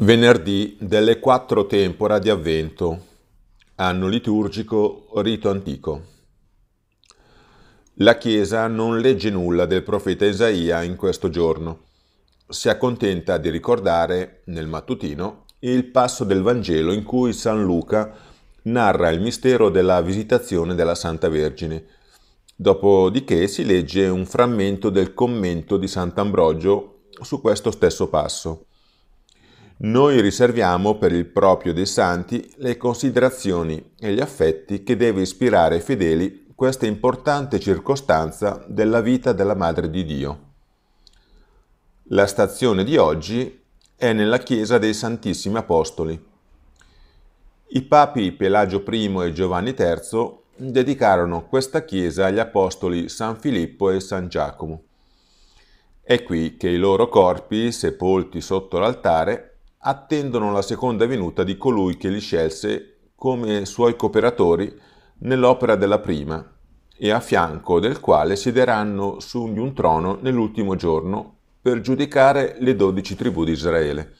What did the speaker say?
Venerdì delle quattro tempora di avvento, anno liturgico, rito antico. La Chiesa non legge nulla del profeta Isaia in questo giorno. Si accontenta di ricordare, nel mattutino, il passo del Vangelo in cui San Luca narra il mistero della visitazione della Santa Vergine. Dopodiché si legge un frammento del commento di Sant'Ambrogio su questo stesso passo noi riserviamo per il proprio dei santi le considerazioni e gli affetti che deve ispirare ai fedeli questa importante circostanza della vita della Madre di Dio. La stazione di oggi è nella Chiesa dei Santissimi Apostoli. I papi Pelagio I e Giovanni III dedicarono questa chiesa agli apostoli San Filippo e San Giacomo. È qui che i loro corpi, sepolti sotto l'altare, attendono la seconda venuta di colui che li scelse come suoi cooperatori nell'opera della prima e a fianco del quale siederanno su di un trono nell'ultimo giorno per giudicare le dodici tribù di Israele.